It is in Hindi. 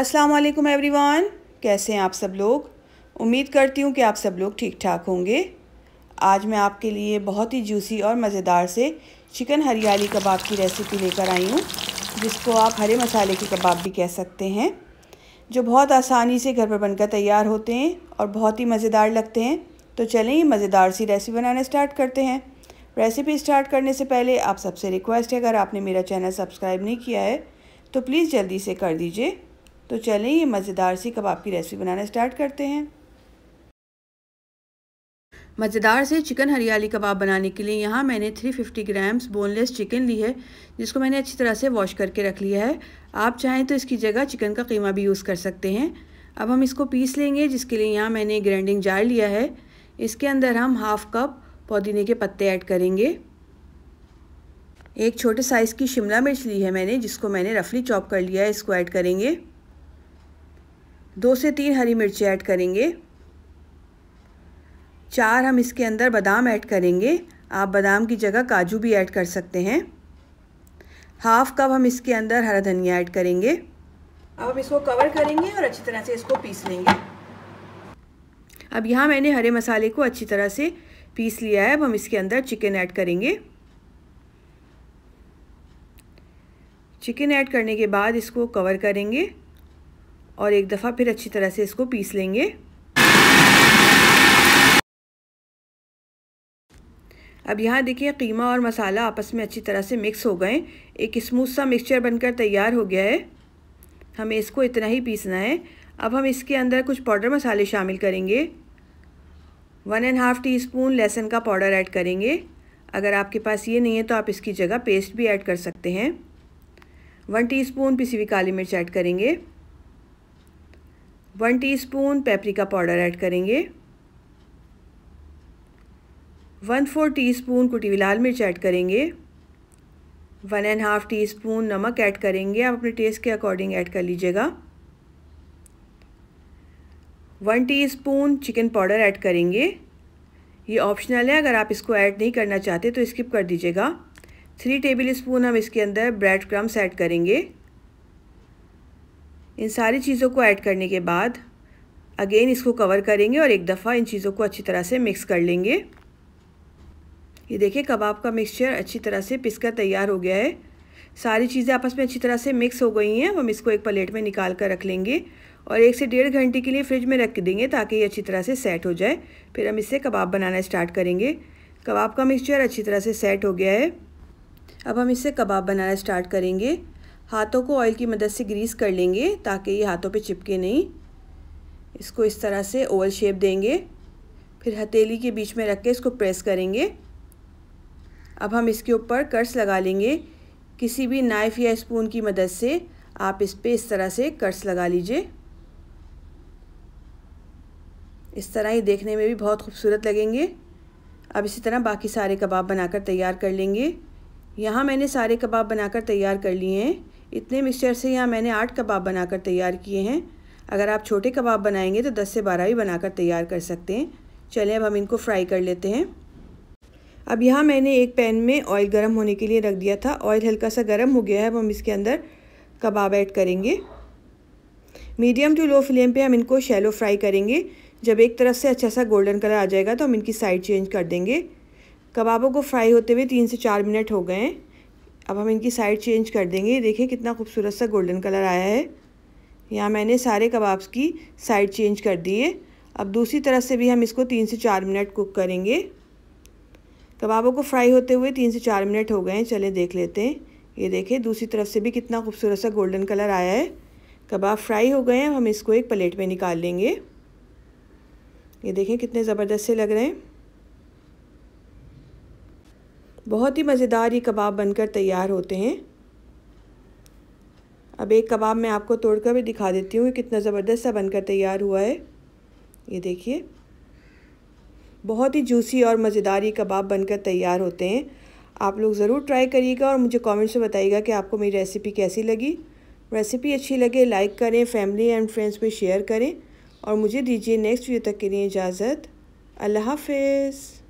अस्सलाम वालेकुम एवरीवन कैसे हैं आप सब लोग उम्मीद करती हूँ कि आप सब लोग ठीक ठाक होंगे आज मैं आपके लिए बहुत ही जूसी और मज़ेदार से चिकन हरियाली कबाब की रेसिपी लेकर आई हूँ जिसको आप हरे मसाले के कबाब भी कह सकते हैं जो बहुत आसानी से घर पर बनकर तैयार होते हैं और बहुत ही मज़ेदार लगते हैं तो चलें ये मज़ेदार सी रेसिपी बनाना स्टार्ट करते हैं रेसिपी स्टार्ट करने से पहले आप सबसे रिक्वेस्ट है अगर आपने मेरा चैनल सब्सक्राइब नहीं किया है तो प्लीज़ जल्दी से कर दीजिए तो चलें ये मज़ेदार सी कबाब की रेसिपी बनाना स्टार्ट करते हैं मज़ेदार से चिकन हरियाली कबाब बनाने के लिए यहाँ मैंने 350 ग्राम्स बोनलेस चिकन ली है जिसको मैंने अच्छी तरह से वॉश करके रख लिया है आप चाहें तो इसकी जगह चिकन का कीमा भी यूज़ कर सकते हैं अब हम इसको पीस लेंगे जिसके लिए यहाँ मैंने ग्राइंडिंग जार लिया है इसके अंदर हम हाफ़ कप पुदीने के पत्ते ऐड करेंगे एक छोटे साइज़ की शिमला मिर्च ली है मैंने जिसको मैंने रफली चॉप कर लिया है इसको ऐड करेंगे दो से तीन हरी मिर्ची ऐड करेंगे चार हम इसके अंदर बादाम ऐड करेंगे आप बादाम की जगह काजू भी ऐड कर सकते हैं हाफ़ कप हम इसके अंदर हरा धनिया ऐड करेंगे अब हम इसको कवर करेंगे और अच्छी तरह से इसको पीस लेंगे अब यहाँ मैंने हरे मसाले को अच्छी तरह से पीस लिया है अब हम इसके अंदर चिकन ऐड करेंगे चिकन ऐड करने के बाद इसको कवर करेंगे और एक दफ़ा फिर अच्छी तरह से इसको पीस लेंगे अब यहाँ देखिए कीमा और मसाला आपस में अच्छी तरह से मिक्स हो गए एक स्मूथ सा मिक्सचर बनकर तैयार हो गया है हमें इसको इतना ही पीसना है अब हम इसके अंदर कुछ पाउडर मसाले शामिल करेंगे one and half teaspoon लहसुन का पाउडर ऐड करेंगे अगर आपके पास ये नहीं है तो आप इसकी जगह पेस्ट भी ऐड कर सकते हैं वन टी स्पून पिसी हुई काली मिर्च ऐड करेंगे one teaspoon paprika powder add करेंगे वन फोर टीस्पून कुटी लाल मिर्च ऐड करेंगे one and half teaspoon नमक ऐड करेंगे आप अपने टेस्ट के अकॉर्डिंग ऐड कर लीजिएगा one teaspoon chicken powder add करेंगे ये ऑप्शनल है अगर आप इसको ऐड नहीं करना चाहते तो स्किप कर दीजिएगा थ्री टेबल स्पून हम इसके अंदर ब्रेड क्रम्स ऐड करेंगे इन सारी चीज़ों को ऐड करने के बाद अगेन इसको कवर करेंगे और एक दफ़ा इन चीज़ों को अच्छी तरह से मिक्स कर लेंगे ये देखिए कबाब का मिक्सचर अच्छी तरह से पिसकर तैयार हो गया है सारी चीज़ें आपस में अच्छी तरह से मिक्स हो गई हैं हम इसको एक प्लेट में निकाल कर रख लेंगे और एक से डेढ़ घंटे के लिए फ्रिज में रख देंगे ताकि ये अच्छी तरह से सेट हो जाए फिर हम इससे कबाब बनाना स्टार्ट करेंगे कबाब का मिक्सचर अच्छी तरह से सेट हो गया है अब हम इससे कबाब बनाना स्टार्ट करेंगे हाथों को ऑयल की मदद से ग्रीस कर लेंगे ताकि ये हाथों पे चिपके नहीं इसको इस तरह से ओवल शेप देंगे फिर हथेली के बीच में रख के इसको प्रेस करेंगे अब हम इसके ऊपर कर्स लगा लेंगे किसी भी नाइफ़ या स्पून की मदद से आप इस पर इस तरह से कर्स लगा लीजिए इस तरह ही देखने में भी बहुत खूबसूरत लगेंगे अब इसी तरह बाकी सारे कबाब बनाकर तैयार कर लेंगे यहाँ मैंने सारे कबाब बनाकर तैयार कर लिए हैं इतने मिक्सचर से यहाँ मैंने आठ कबाब बनाकर तैयार किए हैं अगर आप छोटे कबाब बनाएंगे तो दस से बारह भी बनाकर तैयार कर सकते हैं चलें अब हम इनको फ्राई कर लेते हैं अब यहाँ मैंने एक पैन में ऑयल गर्म होने के लिए रख दिया था ऑयल हल्का सा गर्म हो गया है अब हम इसके अंदर कबाब ऐड करेंगे मीडियम टू लो फ्लेम पे हम इनको शैलो फ्राई करेंगे जब एक तरफ से अच्छा सा गोल्डन कलर आ जाएगा तो हम इनकी साइड चेंज कर देंगे कबाबों को फ्राई होते हुए तीन से चार मिनट हो गए हैं अब हम इनकी साइड चेंज कर देंगे देखें कितना खूबसूरत सा गोल्डन कलर आया है यहाँ मैंने सारे कबाब्स की साइड चेंज कर दी है अब दूसरी तरफ से भी हम इसको तीन से चार मिनट कुक करेंगे कबाबों को फ्राई होते हुए तीन से चार मिनट हो गए हैं चले देख लेते हैं ये देखें दूसरी तरफ से भी कितना खूबसूरत सा गोल्डन कलर आया है कबाब फ्राई हो गए हैं हम इसको एक प्लेट में निकाल लेंगे ये देखें कितने ज़बरदस्त से लग रहे हैं बहुत ही मज़ेदार ये कबाब बनकर तैयार होते हैं अब एक कबाब मैं आपको तोड़कर भी दिखा देती हूँ कितना ज़बरदस्त सा बनकर तैयार हुआ है ये देखिए बहुत ही जूसी और मज़ेदार ये कबाब बनकर तैयार होते हैं आप लोग ज़रूर ट्राई करिएगा और मुझे कमेंट्स में बताइएगा कि आपको मेरी रेसिपी कैसी लगी रेसिपी अच्छी लगे लाइक करें फैमिली एंड फ्रेंड्स में शेयर करें और मुझे दीजिए नेक्स्ट वीडियो तक के लिए इजाज़त अल्लाह हाफिज़